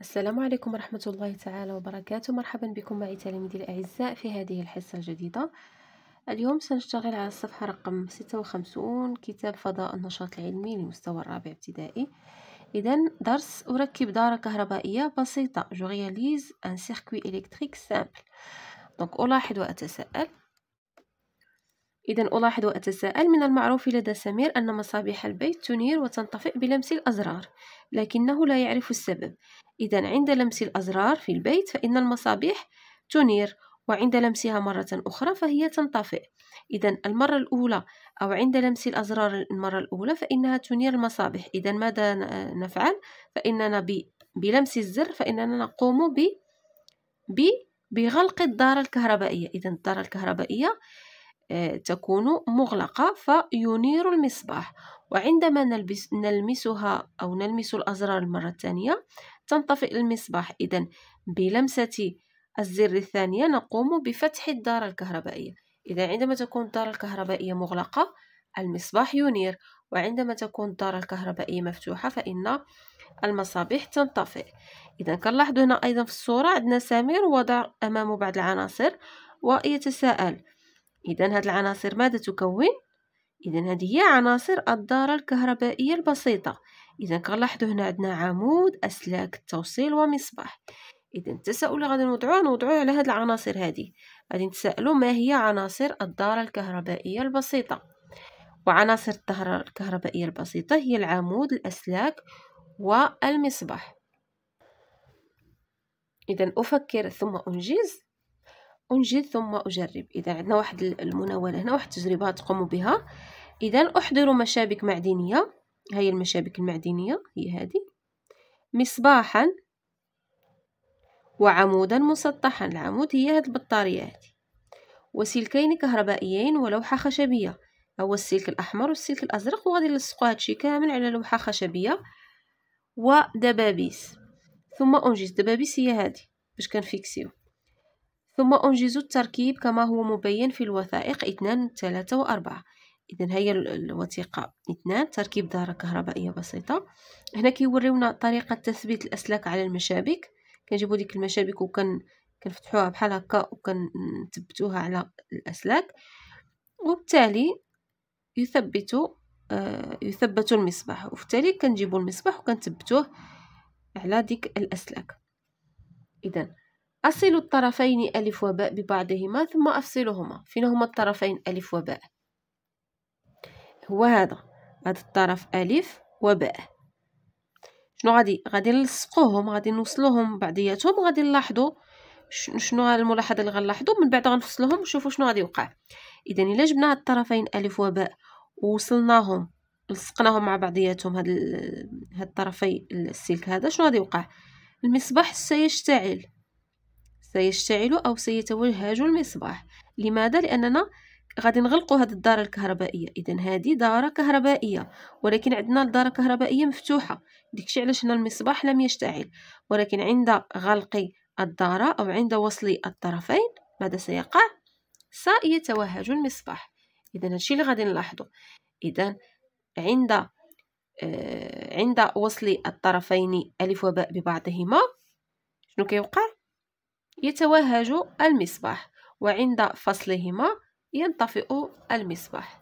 السلام عليكم ورحمة الله تعالى وبركاته مرحبا بكم معي تلاميذي الأعزاء في هذه الحصة الجديدة اليوم سنشتغل على الصفحة رقم 56 كتاب فضاء النشاط العلمي للمستوى الرابع ابتدائي إذا درس أركب دارة كهربائية بسيطة جو ان سيركوي إلكتريك سامبل دونك ألاحظ وأتساءل إذا ألاحظ وأتساءل من المعروف لدى سمير أن مصابيح البيت تنير وتنطفئ بلمس الأزرار لكنه لا يعرف السبب إذا عند لمس الأزرار في البيت فإن المصابيح تنير وعند لمسها مرة أخرى فهي تنطفئ إذا المرة الأولى أو عند لمس الأزرار المرة الأولى فإنها تنير المصابيح إذا ماذا نفعل فإننا بلمس الزر فإننا نقوم ب بغلق الدارة الكهربائية إذا الدارة الكهربائية تكون مغلقة فينير المصباح وعندما نلبس نلمسها أو نلمس الأزرار المرة الثانية تنطفئ المصباح إذا بلمسة الزر الثانية نقوم بفتح الدارة الكهربائية إذا عندما تكون الدارة الكهربائية مغلقة المصباح ينير وعندما تكون الدارة الكهربائية مفتوحة فإن المصابيح تنطفئ إذا كنلاحظ هنا أيضا في الصورة عندنا سمير وضع أمامه بعض العناصر ويتساءل إذا هاد العناصر ماذا تكون؟ إذا هذه هي عناصر الدارة الكهربائية البسيطة إذا كنلاحظوا هنا عندنا عمود أسلاك التوصيل ومصباح إذا التساؤل اللي غادي نوضعوه نوضعوه على هاد العناصر هذه غادي نتسائلوا ما هي عناصر الدارة الكهربائية البسيطة وعناصر الدارة الكهربائية البسيطة هي العمود الأسلاك والمصباح إذا أفكر ثم أنجز أنجز ثم أجرب إذا عندنا واحد المناولة هنا واحد التجربة تقوموا بها إذا أحضر مشابك معدنية هي المشابك المعدنية هي هذه مصباحا وعمودا مسطحا العمود هي هاد البطارية هذه وسلكين كهربائيين ولوحة خشبية هو السلك الأحمر والسلك الأزرق وغادي نلصقو هادشي كامل على لوحة خشبية ودبابيس ثم أنجز دبابيس هي هذه باش كنفيكسيو ثم أنجزوا التركيب كما هو مبين في الوثائق 2 3 و 4 إذا هي الوثيقة 2 تركيب دارة كهربائية بسيطة هنا كيوريونا طريقة تثبيت الأسلاك على المشابك كنجيبو ديك المشابك وكن كنفتحوها بحال هكا وكنثبتوها على الأسلاك وبالتالي يثبت آه يثبت المصباح وبالتالي كنجيبو المصباح وكنثبتوه على ديك الأسلاك إذا أصل الطرفين ألف وباء ببعضهما ثم أفصلهما فين هما الطرفين ألف وباء هو هذا هذا الطرف ألف وباء شنو غادي غادي نلصقوهم غادي نوصلوهم بعضياتهم غادي نلاحظوا شنو الملاحظه اللي غنلاحظوا من بعد غنفصلهم ونشوفوا شنو غادي يوقع اذا الا جبنا هاد الطرفين الف وباء ووصلناهم لصقناهم مع بعضياتهم هاد هاد الطرفي السلك هذا شنو غادي يوقع المصباح سيشتعل سيشتعل أو سيتوهج المصباح لماذا؟ لأننا غادي نغلقوا هذه الدارة الكهربائية إذا هذه دارة كهربائية ولكن عندنا الدارة الكهربائية مفتوحة ديكشي علاش هنا المصباح لم يشتعل ولكن عند غلق الدارة أو عند وصل الطرفين ماذا سيقع؟ سيتوهج المصباح إذا هادشي اللي غادي نلاحظه إذا عند آه، عند وصل الطرفين ألف وباء ببعضهما شنو كيوقع؟ يتوهج المصباح وعند فصلهما ينطفئ المصباح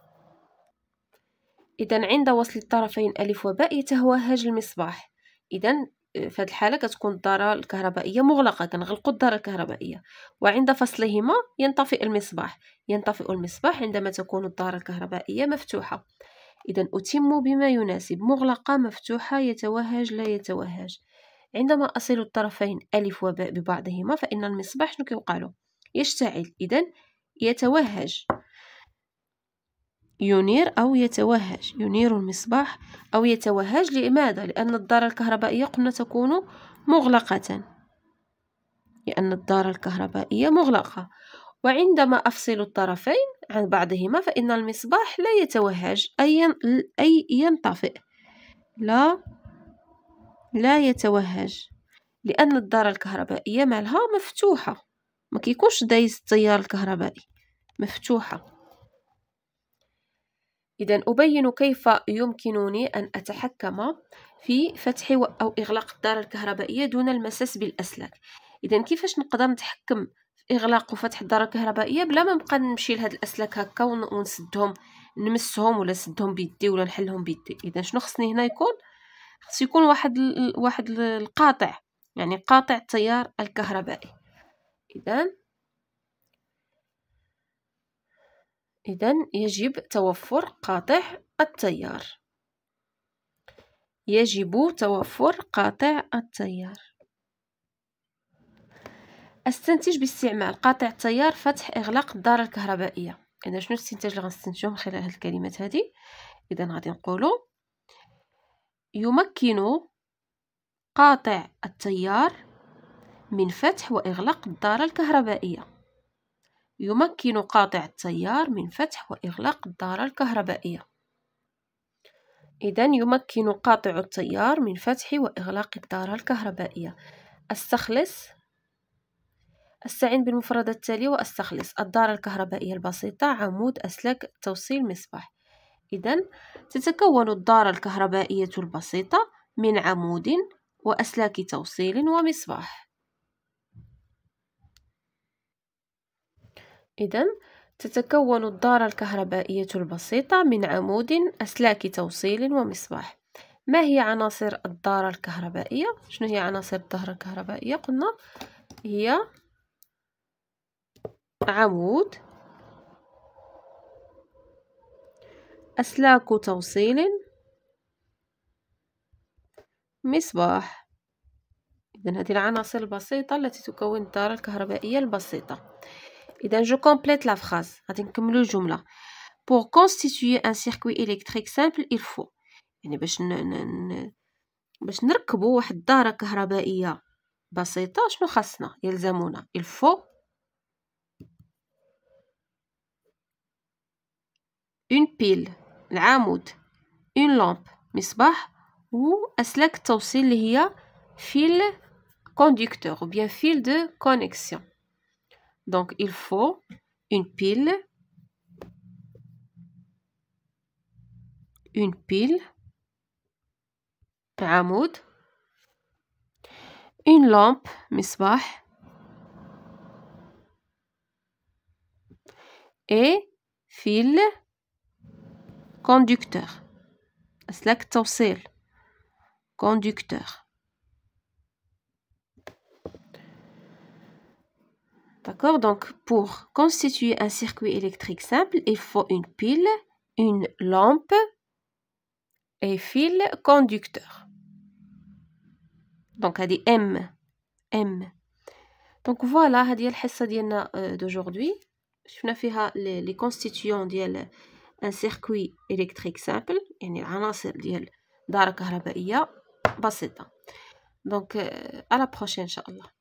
إذا عند وصل الطرفين ألف وباء يتوهج المصباح إذا آه، في هذه الحالة كتكون الدارة الكهربائية مغلقة كنغلقو الدارة الكهربائية وعند فصلهما ينطفئ المصباح ينطفئ المصباح عندما تكون الدارة الكهربائية مفتوحة إذا أتم بما يناسب مغلقة مفتوحة يتوهج لا يتوهج عندما أصل الطرفين ألف وباء ببعضهما فإن المصباح شنو كيوقع يشتعل إذا يتوهج ينير أو يتوهج ينير المصباح أو يتوهج لماذا؟ لأن الدارة الكهربائية قلنا تكون مغلقة لأن الدارة الكهربائية مغلقة وعندما أفصل الطرفين عن بعضهما فإن المصباح لا يتوهج أي ينطفئ لا لا يتوهج لأن الدارة الكهربائية مالها مفتوحة ما كيكونش دايز التيار الكهربائي مفتوحة إذا أبين كيف يمكنني أن أتحكم في فتح أو إغلاق الدارة الكهربائية دون المساس بالأسلاك إذا كيفاش نقدر نتحكم في إغلاق وفتح الدارة الكهربائية بلا ما نبقى نمشي لهاد الأسلاك هكا ونسدهم نمسهم ولا نسدهم بيدي ولا نحلهم بيدي إذا شنو خصني هنا يكون خاص يكون واحد ال... واحد القاطع يعني قاطع التيار الكهربائي اذا اذا يجب توفر قاطع التيار يجب توفر قاطع التيار استنتج باستعمال قاطع التيار فتح اغلاق الدار الكهربائيه اذا شنو الاستنتاج اللي غنستنتجو من خلال هذه الكلمات هذه اذا غادي نقولوا يمكن قاطع التيار من فتح وإغلاق الدارة الكهربائية يمكن قاطع التيار من فتح وإغلاق الدارة الكهربائية إذا يمكن قاطع التيار من فتح وإغلاق الدارة الكهربائية أستخلص أستعين بالمفردة التالية وأستخلص الدارة الكهربائية البسيطة عمود أسلاك توصيل مصباح إذا تتكون الدارة الكهربائية البسيطة من عمود وأسلاك توصيل ومصباح إذا تتكون الدارة الكهربائية البسيطة من عمود أسلاك توصيل ومصباح ما هي عناصر الدارة الكهربائية؟ شنو هي عناصر الدارة الكهربائية؟ قلنا هي عمود أسلاك توصيل مصباح إذا هذه العناصر البسيطة التي تكون الدارة الكهربائية البسيطة إذا جو كومبليت لا فراز غادي نكملو الجملة بوغ كونستيتيي ان سيركوي إلكتريك سامبل إلفو يعني باش ن... ن... باش نركبو واحد الدارة كهربائية بسيطة شنو خاصنا يلزمنا إلفو اون بيل L'amout, une lampe, misbah, ou, un select aussi, il fil conducteur, ou bien fil de connexion. Donc, il faut une pile, une pile, un une lampe, misbah, et fil conducteur أسلاك tawsil. conducteur D'accord Donc, pour constituer un circuit électrique simple, il faut une pile, une lampe et fil conducteur. Donc, elle dit M. M. Donc, voilà, a euh, le euh, d'aujourd'hui. شفنا faire les constituants ان سيركوي الكتريك سامبل يعني العناصر ديال دار كهربائية بسيطة دونك آه، على بروشين ان شاء الله